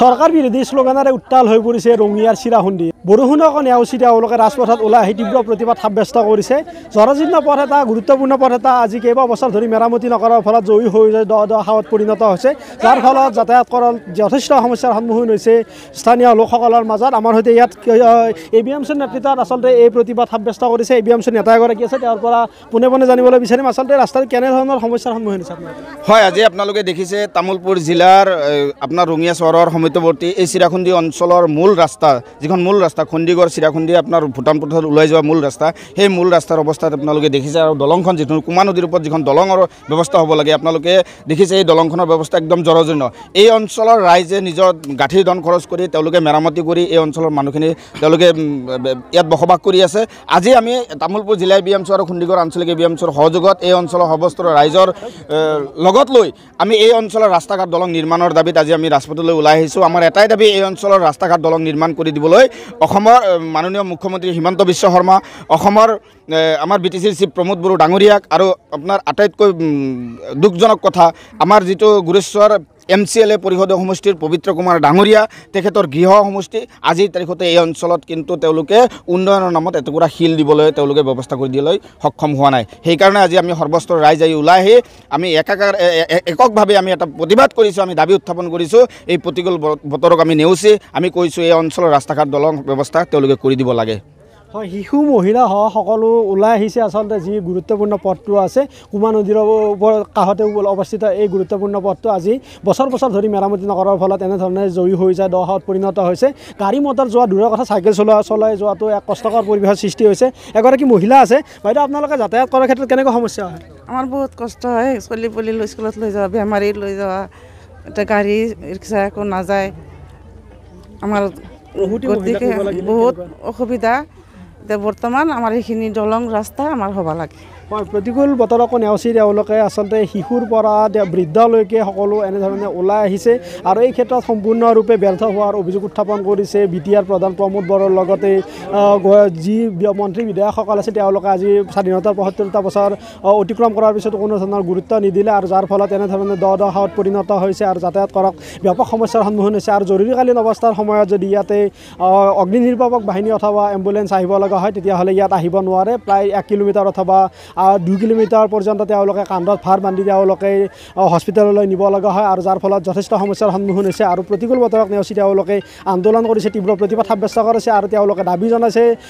চৰকাৰ বিৰোধী শ্লোগানেৰে উত্তাল হৈ পৰিছে ৰঙিয়াৰ চিৰাহুণ্ডি বৰষুণক নেওচি তেওঁলোকে ৰাজপথত ওলাই আহি তীব্ৰ প্ৰতিবাদ সাব্যস্ত কৰিছে জৰাজীৰ্ণ পথ এটা গুৰুত্বপূৰ্ণ পথ এটা আজি কেইবাবছৰ ধৰি মেৰামতি নকৰাৰ ফলত জয়ী হৈ দ দ হাৱত পৰিণত হৈছে যাৰ ফলত যাতায়াত কৰ যথেষ্ট সমস্যাৰ সন্মুখীন হৈছে স্থানীয় লোকসকলৰ মাজত আমাৰ সৈতে ইয়াত এ বি এম চি নেতৃত্বত আচলতে এই প্ৰতিবাদ সাব্যস্ত কৰিছে এ বি এম চি নেতা এগৰাকী আছে তেওঁৰ পৰা পোনে পোনে জানিবলৈ বিচাৰিম আচলতে ৰাস্তাত কেনেধৰণৰ সমস্যাৰ সন্মুখীন হৈছে হয় আজি আপোনালোকে দেখিছে তামোলপুৰ জিলাৰ আপোনাৰ ৰঙীয়া চহৰৰ সৈতবৰ্তী এই চিৰাখুন্দি অঞ্চলৰ মূল ৰাস্তা যিখন মূল ৰাস্তা খুন্দিগড় চিৰাখুন্দি আপোনাৰ ভূটান পথত ওলাই যোৱা মূল ৰাস্তা সেই মূল ৰাস্তাৰ অৱস্থাত আপোনালোকে দেখিছে আৰু দলংখন যিটো কুমা নদীৰ উপৰ যিখন দলঙৰ ব্যৱস্থা হব লাগে আপোনালোকে দেখিছে এই দলংখনৰ ব্যৱস্থা একদম জৰজীৰ্ণ এই অঞ্চলেৰ ৰাইজে নিজেৰ গাঠিৰ ধন কৰি তেওঁলোকে মেৰামতি কৰি এই অঞ্চলৰ মানুহখিনি তেওঁলোকে ইয়াত বসবাস কৰি আছে আজি আমি তামুলপুৰ জেলায় বি এম সি আৰু খুন্দিগড় আঞ্চলিক বি এম সিৰ সহযোগত এই অঞ্চলৰ সৰ্বস্ত্ৰ ৰাইজৰ লগত লৈ আমি এই অঞ্চলৰ ৰাস্তা ঘাট দলং নিৰ্মাণৰ দাবীত আজি আমি ৰাজপথলৈ ওলাই আহিছোঁ আছোঁ আমাৰ এটাই দাবী এই অঞ্চলৰ ৰাস্তা ঘাট দলং নিৰ্মাণ কৰি দিবলৈ অসমৰ মাননীয় মুখ্যমন্ত্ৰী হিমন্ত বিশ্ব শৰ্মা অসমৰ আমাৰ বি টি চিৰ চিফ প্ৰমোদ বড়ো ডাঙৰীয়াক আৰু আপোনাৰ আটাইতকৈ দুখজনক কথা আমাৰ যিটো Goreswar M C L A পৰিষদৰ সমষ্টিৰ পবিত্ৰ কুমাৰ ডাঙৰীয়া তেখেতৰ গৃহ সমষ্টি আজিৰ তাৰিখতে এই অঞ্চলত কিন্তু তেওঁলোকে উন্নয়নৰ নামত এটুকুৰা শিল দিবলৈ তেওঁলোকে ব্যৱস্থা কৰি দিবলৈ সক্ষম হোৱা নাই সেইকাৰণে আজি আমি সৰ্বস্তৰ ৰাইজ আহি ওলাই আহি আমি একাকাৰ এককভাৱে আমি এটা প্ৰতিবাদ কৰিছোঁ আমি দাবী উত্থাপন কৰিছোঁ এই প্ৰতিকূল বতৰক আমি নেওচি আমি কৈছোঁ এই অঞ্চলৰ ৰাস্তা ঘাট দলং ব্যৱস্থা তেওঁলোকে কৰি দিব লাগে হয় শিশু মহিলা সহ সকলো ওলাই আহিছে আচলতে যি গুৰুত্বপূৰ্ণ পথটো আছে কুমা নদীৰ ওপৰত কাষতে অৱস্থিত এই গুৰুত্বপূৰ্ণ পথটো আজি বছৰ বছৰ ধৰি মেৰামতি নকৰাৰ ফলত এনেধৰণে জয়ী হৈ যায় দহত পৰিণত হৈছে গাড়ী মটৰ যোৱা দূৰৰ কথা চাইকেল চলোৱা চলাই যোৱাটো এক কষ্টকৰ পৰিৱেশৰ সৃষ্টি হৈছে এগৰাকী মহিলা আছে বাইদেউ আপোনালোকে যাতায়াত কৰাৰ ক্ষেত্ৰত কেনেকুৱা সমস্যা হয় আমাৰ বহুত কষ্ট হয় চলি পলি লৈ স্কুলত লৈ যোৱা বেমাৰী লৈ যোৱা এতিয়া গাড়ী ৰিক্সা একো নাযায় আমাৰ বহুত অসুবিধা বর্তমান আমার এইখিনি দলং রাস্তা আমার হবা লাগে প্ৰতিকূল বতৰকো নেওচি তেওঁলোকে আচলতে শিশুৰ পৰা বৃদ্ধলৈকে সকলো এনেধৰণে ওলাই আহিছে আৰু এই ক্ষেত্ৰত সম্পূৰ্ণৰূপে ব্যৰ্থ হোৱাৰ অভিযোগ উত্থাপন কৰিছে বি টি আৰ প্ৰধান প্ৰমোদ বড়োৰ লগতে যি মন্ত্ৰী বিধায়কসকল আছে তেওঁলোকে আজি স্বাধীনতাৰ পঁয়সত্তৰটা বছৰ অতিক্ৰম কৰাৰ পিছত কোনো ধৰণৰ গুৰুত্ব নিদিলে আৰু যাৰ ফলত এনেধৰণে দ দশত পৰিণত হৈছে আৰু যাতায়াত কৰক ব্যাপক সমস্যাৰ সন্মুখীন হৈছে আৰু জৰুৰীকালীন অৱস্থাৰ সময়ত যদি ইয়াতে অগ্নি নিৰ্বাপক বাহিনী অথবা এম্বুলেঞ্চ আহিব লগা হয় তেতিয়াহ'লে ইয়াত আহিব নোৱাৰে প্ৰায় এক কিলোমিটাৰ অথবা দুই কিলোমিটাৰ পৰ্যন্ত তেওঁলোকে কান্ধত ভাৰ বান্ধি তেওঁলোকে হস্পিটেললৈ নিব লগা হয় আৰু যাৰ ফলত যথেষ্ট সমস্যাৰ সন্মুখীন হৈছে আৰু প্ৰতিকূল বতৰক নেওচি তেওঁলোকে আন্দোলন কৰিছে তীব্ৰ প্ৰতিবাদ সাব্যস্ত কৰিছে আৰু তেওঁলোকে দাবী জনাইছে